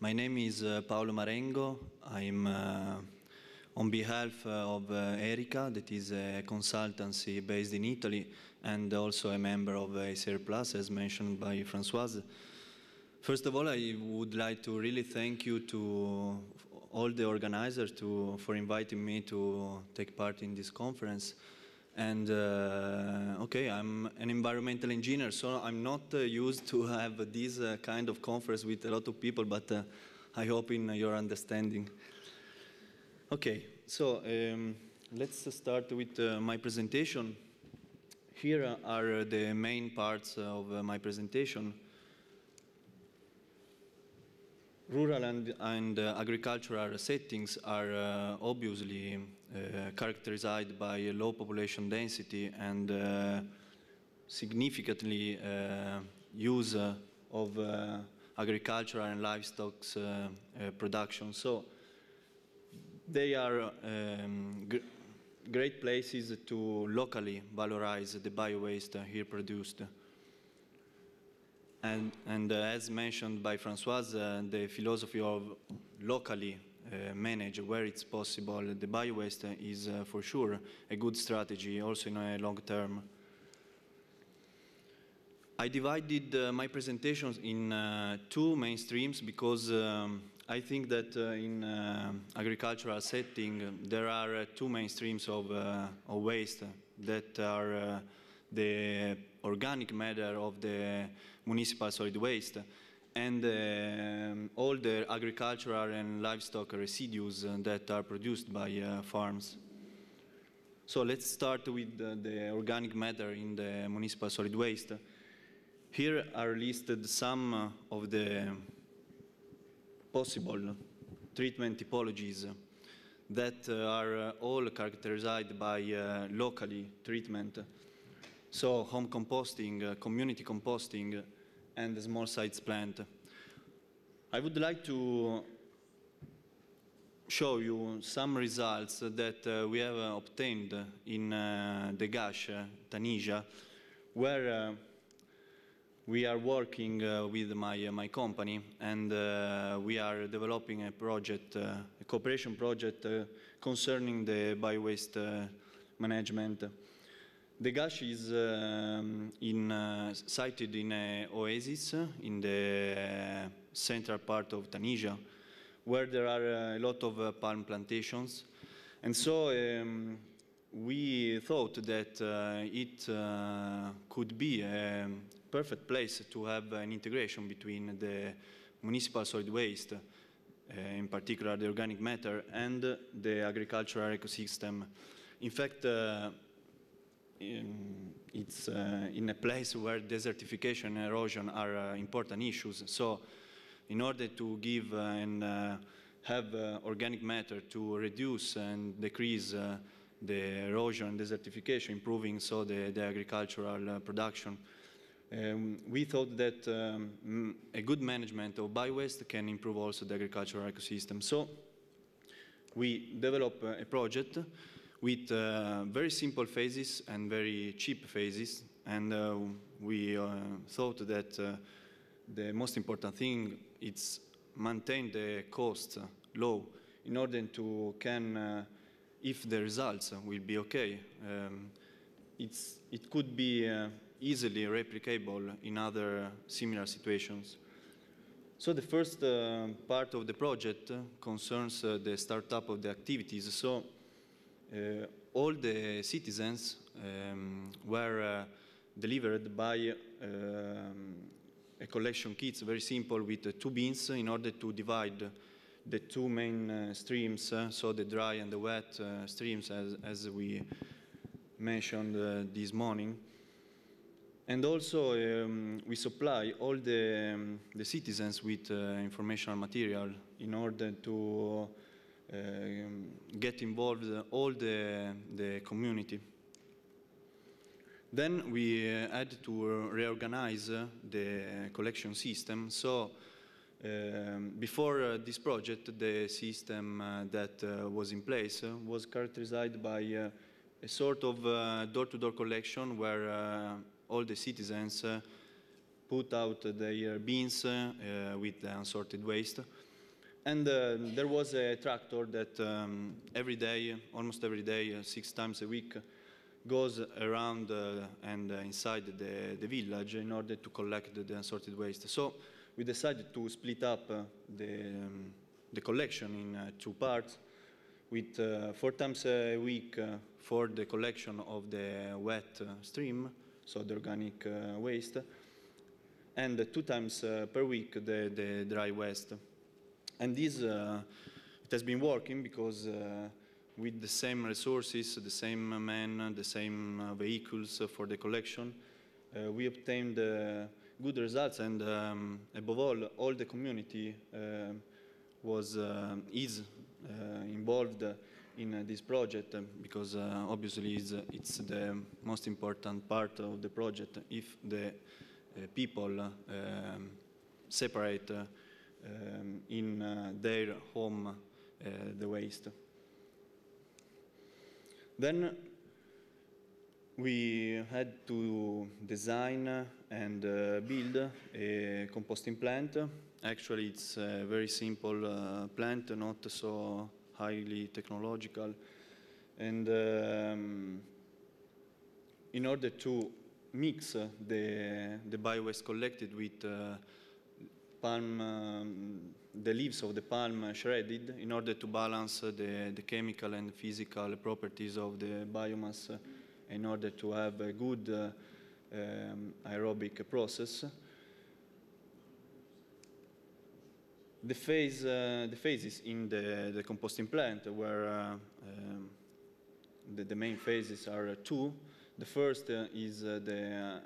My name is uh, Paolo Marengo. I'm uh, on behalf uh, of uh, ERICA, that is a consultancy based in Italy, and also a member of ACR Plus, as mentioned by Francoise. First of all, I would like to really thank you to all the organizers to, for inviting me to take part in this conference. And uh, okay, I'm an environmental engineer, so I'm not uh, used to have this uh, kind of conference with a lot of people, but I hope in your understanding. Okay, so um, let's start with my presentation. Here are the main parts of my presentation. Rural and, and uh, agricultural settings are uh, obviously uh, characterized by low population density and uh, significantly uh, use of agricultural and livestock production. So they are um, great places to locally valorize the bio waste here produced. And, and uh, as mentioned by Francoise, uh, the philosophy of locally uh, manage where it's possible. The biowaste is uh, for sure a good strategy also in a long term. I divided uh, my presentations in uh, two main streams because um, I think that uh, in uh, agricultural setting there are two main streams of, of waste that are the organic matter of the municipal solid waste and um, all the agricultural and livestock residues uh, that are produced by uh, farms. So let's start with the organic matter in the municipal solid waste. Here are listed some uh, of the possible treatment typologies that are all characterized by locally treatment. So home composting, community composting, and the small size plant. I would like to show you some results that uh, we have uh, obtained in uh, Degash, uh, Tunisia, where uh, we are working uh, with my, uh, my company and we are developing a project, a cooperation project concerning the biowaste management. The gash is um, in, uh, sited in an oasis in the uh, central part of Tunisia, where there are uh, a lot of uh, palm plantations. And so um, we thought that uh, it uh, could be a perfect place to have an integration between the municipal solid waste, in particular the organic matter, and the agricultural ecosystem. In fact, um, it's uh, in a place where desertification and erosion are uh, important issues. So in order to give uh, and uh, have uh, organic matter to reduce and decrease uh, the erosion and desertification, improving so the, the agricultural production, um, we thought that um, a good management of biowaste can improve also the agricultural ecosystem. So we developed a project with uh, very simple phases and very cheap phases. And uh, we uh, thought that the most important thing is maintain the cost low in order to can, if the results will be okay, um, it's, it could be easily replicable in other similar situations. So the first uh, part of the project concerns uh, the startup of the activities. So uh, all the citizens um, were uh, delivered by um, a collection kit, very simple, with uh, two bins in order to divide the two main streams, so the dry and the wet streams, as, as we mentioned this morning. And also, um, we supply all the, um, the citizens with uh, informational material in order to uh, get involved all the, the community. Then we uh, had to uh, reorganize the collection system. So um, before uh, this project, the system uh, that uh, was in place was characterized by a sort of door-to-door -door collection where all the citizens put out their bins with the unsorted waste and uh, there was a tractor that um, every day, almost every day, uh, six times a week, goes around uh, and uh, inside the, the, village in order to collect the, unsorted waste. So we decided to split up uh, the, um, the collection in uh, two parts with four times a week for the collection of the wet stream, so the organic waste, and two times per week the, the dry waste. And this uh, it has been working because uh, with the same resources, the same men, the same uh, vehicles for the collection, we obtained good results and um, above all, all the community was is involved in uh, this project because uh, obviously it's, it's, the most important part of the project if the people separate um, in uh, their home uh, the waste. Then we had to design and uh, build a composting plant. Actually, it's a very simple uh, plant, not so highly technological. And um, in order to mix the, the waste collected with uh, palm, um, the leaves of the palm shredded in order to balance the, the chemical and physical properties of the biomass uh, in order to have a good uh, um, aerobic process. The, phase, uh, the phases in the, the composting plant where um, the, the, main phases are two. The first is the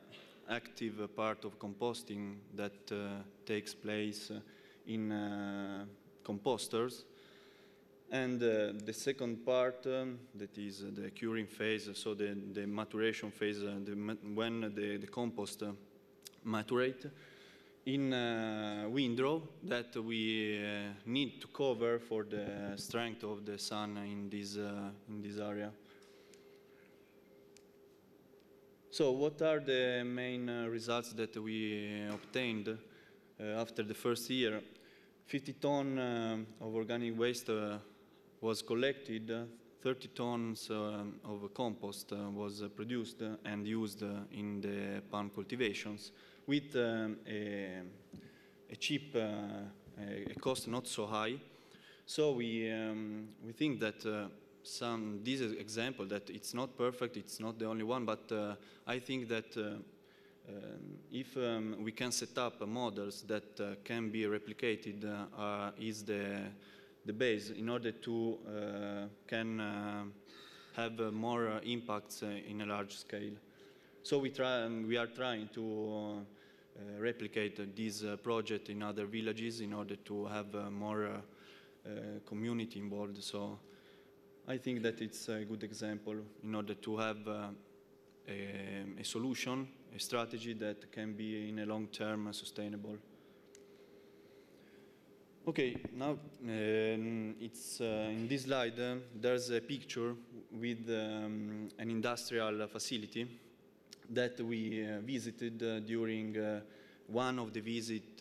active part of composting that uh, takes place uh, in uh, composters. And uh, the second part, um, that is the curing phase, so the, the maturation phase, uh, the ma when the, the compost uh, maturate, in windrow that we need to cover for the strength of the sun in this, in this area. So what are the main uh, results that we uh, obtained uh, after the first year? 50 ton uh, of organic waste uh, was collected, uh, 30 tons of compost was produced and used in the palm cultivations with um, a, a, cheap, a cost not so high. So we, um, we think that some this example that it's not perfect, it's not the only one, but uh, I think that uh, um, if um, we can set up models that uh, can be replicated uh, uh, is the the base in order to uh, can have more impacts in a large scale. So we try um, we are trying to. replicate this project in other villages in order to have more community involved. So I think that it's a good example in order to have uh, a, a, solution, a strategy that can be in a long term uh, sustainable. Okay, now um, it's uh, in this slide, uh, there's a picture with um, an industrial facility that we uh, visited uh, during one of the visit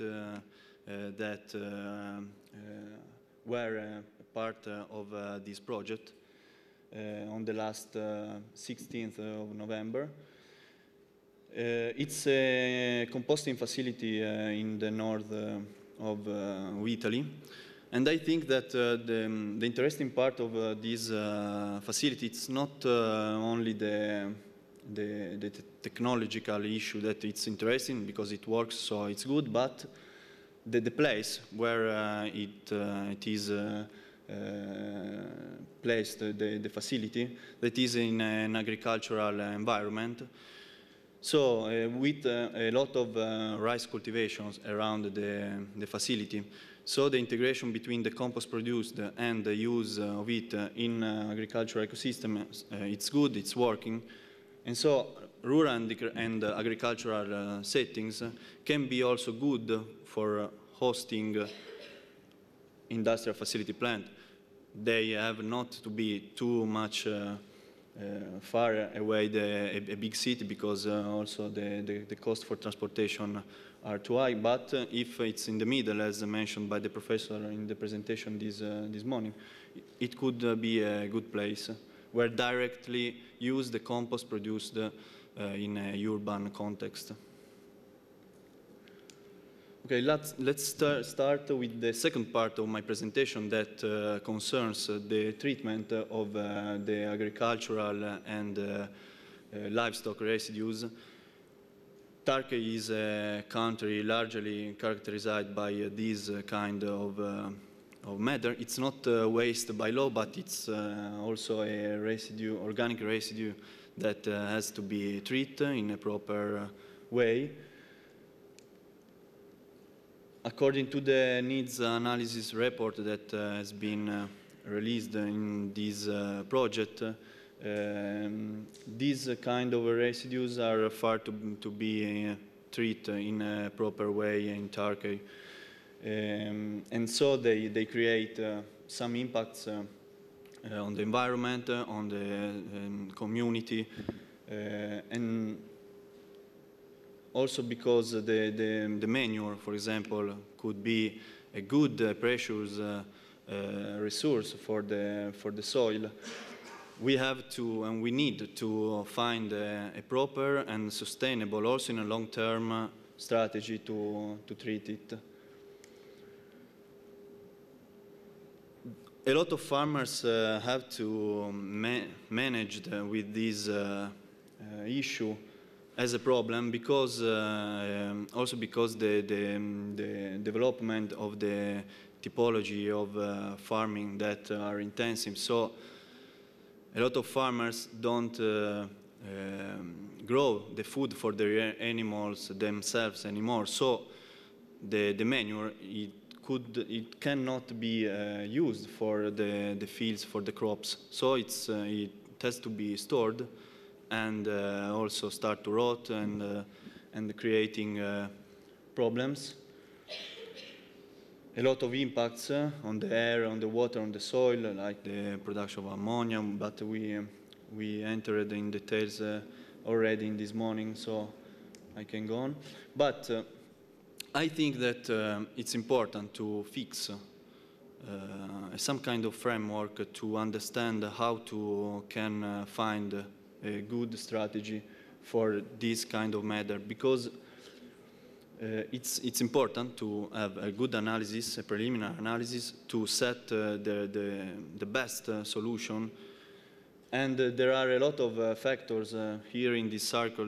that were part uh, of uh, this project. Uh, on the last 16th uh, of November. Uh, it's a composting facility in the north of Italy. And I think that uh, the, the, interesting part of uh, this uh, facility is not only the, the, the technological issue that it's interesting because it works so it's good, but the, place where it, it is uh, placed the, the, facility that is in an agricultural environment. So uh, with uh, a lot of uh, rice cultivations around the, the, facility, so the integration between the compost produced and the use of it in uh, agricultural ecosystem, uh, it's good, it's working. And so rural and, and agricultural settings can be also good for hosting industrial facility plant they have not to be too much uh, uh, far away the, a, a, big city because uh, also the, the, the, cost for transportation are too high. But if it's in the middle, as mentioned by the professor in the presentation this, this morning, it could be a good place where directly use the compost produced in a urban context. Okay, let's, let's start, start with the second part of my presentation that uh, concerns uh, the treatment of uh, the agricultural and uh, uh, livestock residues. Turkey is a country largely characterized by uh, this kind of, of matter. It's not waste by law, but it's also a residue, organic residue that has to be treated in a proper way according to the needs analysis report that uh, has been uh, released in this uh, project, um, these kind of residues are far to, to be uh, treated in a proper way in Turkey. Um, and so they, they create uh, some impacts uh, on the environment, on the um, community, and also because the, the, the, manure, for example, could be a good uh, precious uh, uh, resource for the, for the soil, we have to and we need to find a, a proper and sustainable, also in a long-term uh, strategy to, to treat it. A lot of farmers uh, have to ma manage the, with this uh, issue as a problem because uh, also because the, the, the, development of the typology of uh, farming that are intensive. So a lot of farmers don't uh, um, grow the food for their animals themselves anymore. So the, the manure it could it cannot be uh, used for the, the fields for the crops. So it's uh, it has to be stored and uh, also start to rot and, uh, and creating uh, problems. A lot of impacts on the air, on the water, on the soil, like the production of ammonia, but we, um, we entered in details already in this morning, so I can go on. But uh, I think that uh, it's important to fix uh, some kind of framework to understand how to can find a good strategy for this kind of matter because uh, it's, it's important to have a good analysis, a preliminary analysis, to set uh, the, the, the, best uh, solution. And uh, there are a lot of uh, factors uh, here in this circle.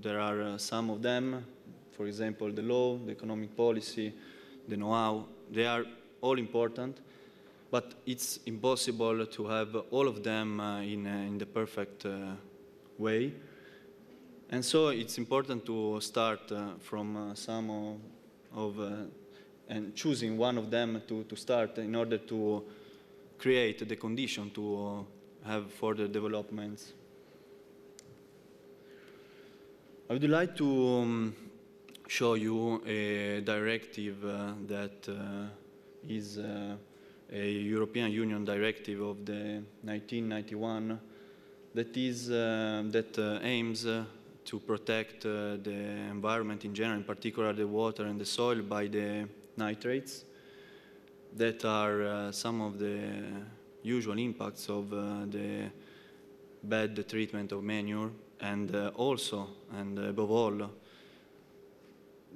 There are some of them, for example, the law, the economic policy, the know-how. They are all important, but it's impossible to have all of them in, in the perfect way. And so it's important to start uh, from uh, some of, uh, and choosing one of them to, to start in order to create the condition to have further developments. I would like to um, show you a directive uh, that uh, is a European Union directive of the 1991 that is uh, that uh, aims uh, to protect the environment in general, in particular the water and the soil by the nitrates that are some of the usual impacts of the bad treatment of manure and also and above all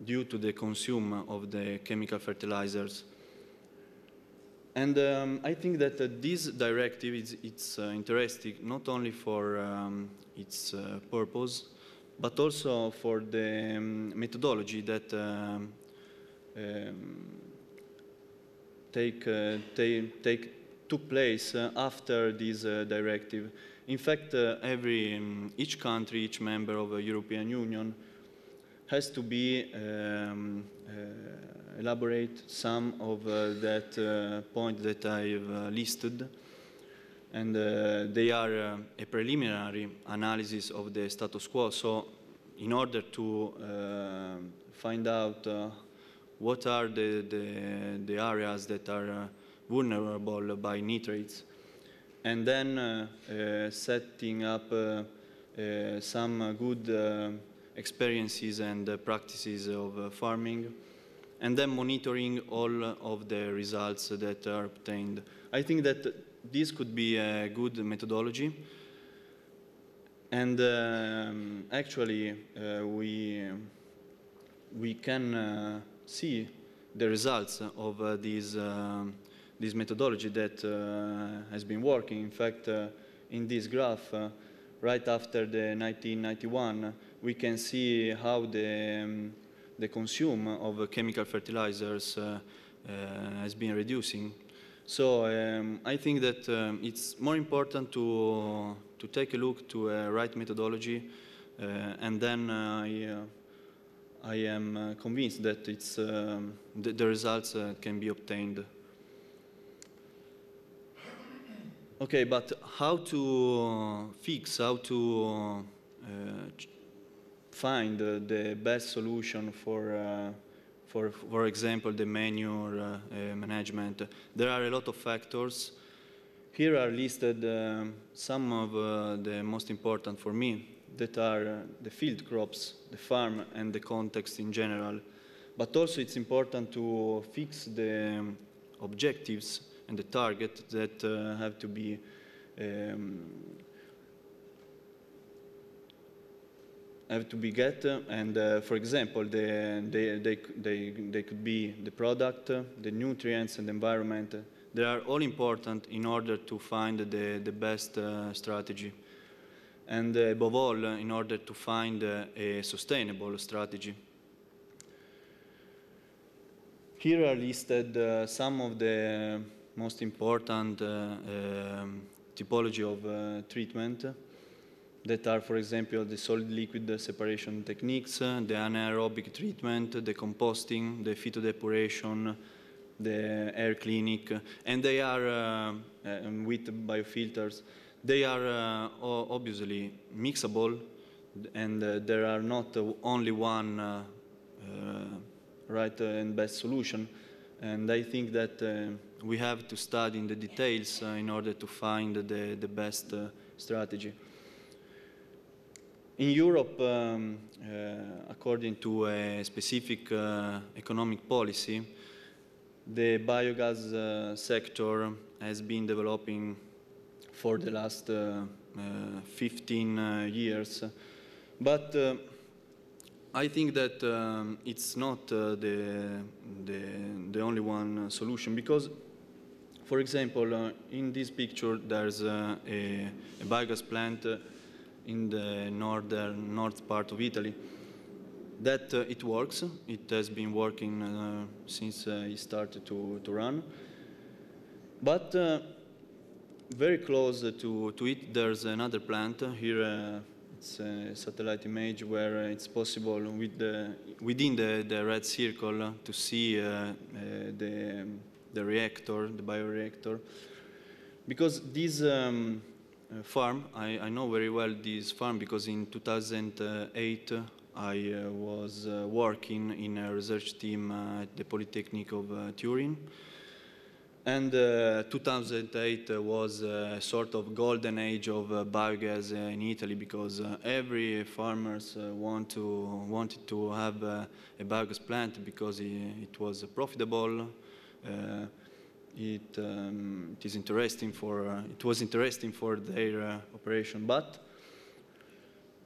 due to the consume of the chemical fertilizers and um, I think that uh, this directive is it's uh, interesting not only for um, its uh, purpose, but also for the um, methodology that um, um, take, uh, take took place uh, after this uh, directive. In fact, every um, each country, each member of the European Union has to be um, uh, elaborate some of uh, that uh, point that I've uh, listed. And uh, they are uh, a preliminary analysis of the status quo. So in order to find out what are the, the, the, areas that are vulnerable by nitrates, and then setting up some good experiences and uh, practices of uh, farming, and then monitoring all of the results that are obtained. I think that this could be a good methodology. And um, actually, uh, we, we can see the results of uh, this, uh, this methodology that uh, has been working. In fact, in this graph, right after the 1991, we can see how the, um, the consume of chemical fertilizers uh, uh, has been reducing. So um, I think that um, it's more important to, to take a look to a right methodology uh, and then I, I am convinced that it's, um, the, the results can be obtained. Okay, but how to uh, fix, how to uh, find uh, the best solution for, uh, for, for example, the menu or, uh, uh, management. There are a lot of factors. Here are listed um, some of the most important for me that are the field crops, the farm, and the context in general. But also it's important to fix the um, objectives and the target that have to be um, have to be get. And uh, for example, they, they, they, they, they could be the product, the nutrients, and the environment. They are all important in order to find the, the best uh, strategy. And uh, above all, uh, in order to find uh, a sustainable strategy. Here are listed uh, some of the most important um, typology of treatment that are, for example, the solid-liquid separation techniques, the anaerobic treatment, the composting, the phytodepuration, the air clinic, and they are, uh, um, with biofilters, they are uh, obviously mixable and uh, there are not only one uh, uh right and best solution. And I think that we have to study in the details in order to find the, the best strategy. In Europe, um, uh, according to a specific uh, economic policy, the biogas uh, sector has been developing for the last uh, uh, 15 uh, years. But I think that um, it's not the, the, the, only one solution because, for example, in this picture there's a, a, biogas plant in the northern north part of Italy. That uh, it works. It has been working uh, since it uh, started to, to run. But uh, very close to, to it, there's another plant. Here uh, it's a satellite image where it's possible with the, within the, the red circle to see the, the reactor, the bioreactor. Because these um, uh, farm. I, I, know very well this farm because in 2008 uh, I uh, was working in a research team at the Polytechnic of Turin. And 2008 was a sort of golden age of biogas in Italy because every farmers want to, wanted to have a biogas plant because it, was profitable. Uh, it, um, it is interesting for uh, it was interesting for their uh, operation but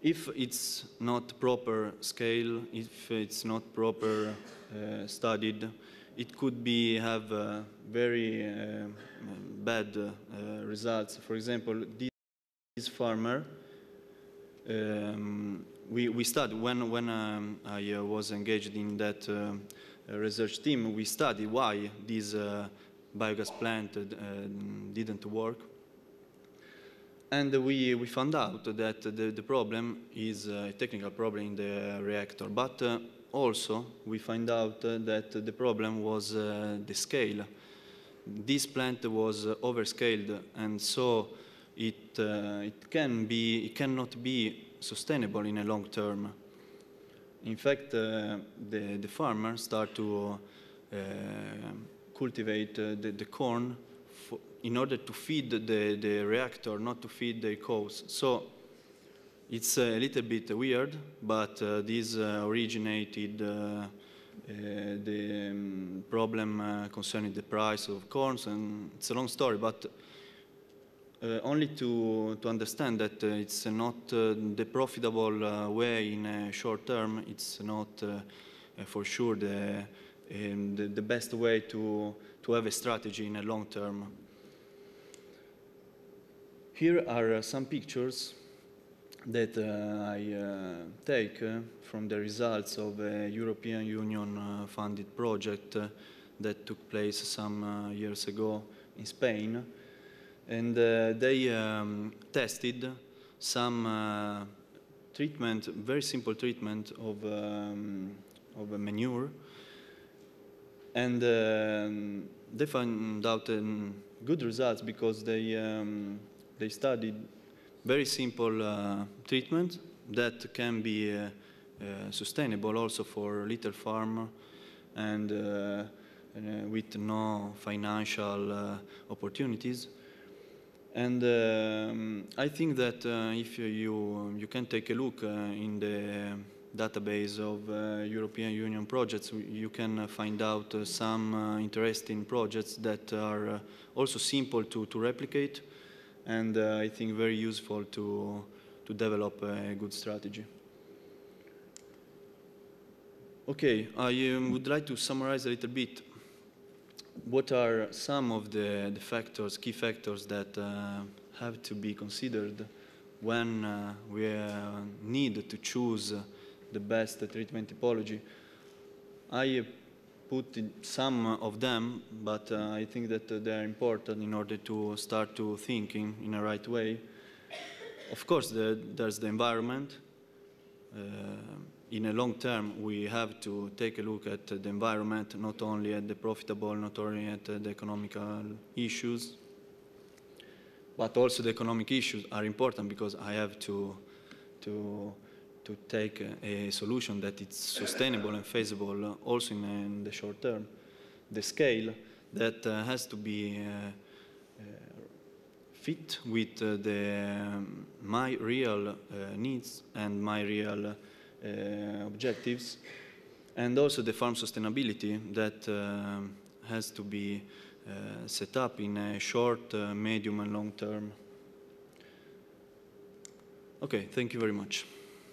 if it's not proper scale if it's not proper uh, studied it could be have uh, very uh, bad uh, results for example this farmer um, we, we studied when, when um, I was engaged in that research team we studied why these biogas plant uh, didn't work. And we, we found out that the, the problem is uh, a technical problem in the reactor, but uh, also we find out that the problem was the scale. This plant was overscaled and so it, uh, it, can be, it cannot be sustainable in a long term. In fact, uh, the, the farmers start to uh, cultivate uh, the, the, corn in order to feed the, the reactor, not to feed the cows. So it's a little bit weird, but uh, this uh, originated uh, uh the um, problem uh, concerning the price of corns, and it's a long story, but only to, to understand that it's not the profitable way in a short term, it's not for sure the um, the, the, best way to, to have a strategy in a long term. Here are uh, some pictures that uh, I uh, take from the results of a European Union funded project that took place some years ago in Spain. And they um, tested some treatment, very simple treatment of, um, of manure and um, they found out um, good results because they, um, they studied very simple uh, treatment that can be uh, uh, sustainable also for little farm and, uh, uh, with no financial uh, opportunities. And um, I think that if you, you can take a look in the database of uh, European Union projects, you can uh, find out uh, some uh, interesting projects that are uh, also simple to, to replicate and uh, I think very useful to, to develop a good strategy. Okay, I um, would like to summarize a little bit what are some of the, the factors, key factors that have to be considered when we need to choose the best treatment typology. I put some of them, but uh, I think that uh, they are important in order to start to think in, in a right way. Of course, the, there's the environment. Uh, in a long term, we have to take a look at the environment, not only at the profitable, not only at uh, the economical issues, but also the economic issues are important because I have to, to to take a, a solution that is sustainable and feasible also in, in, the short term, the scale that uh, has to be uh, uh, fit with the, um, my real needs and my real objectives and also the farm sustainability that um, has to be uh, set up in a short, uh, medium and long term. Okay, thank you very much.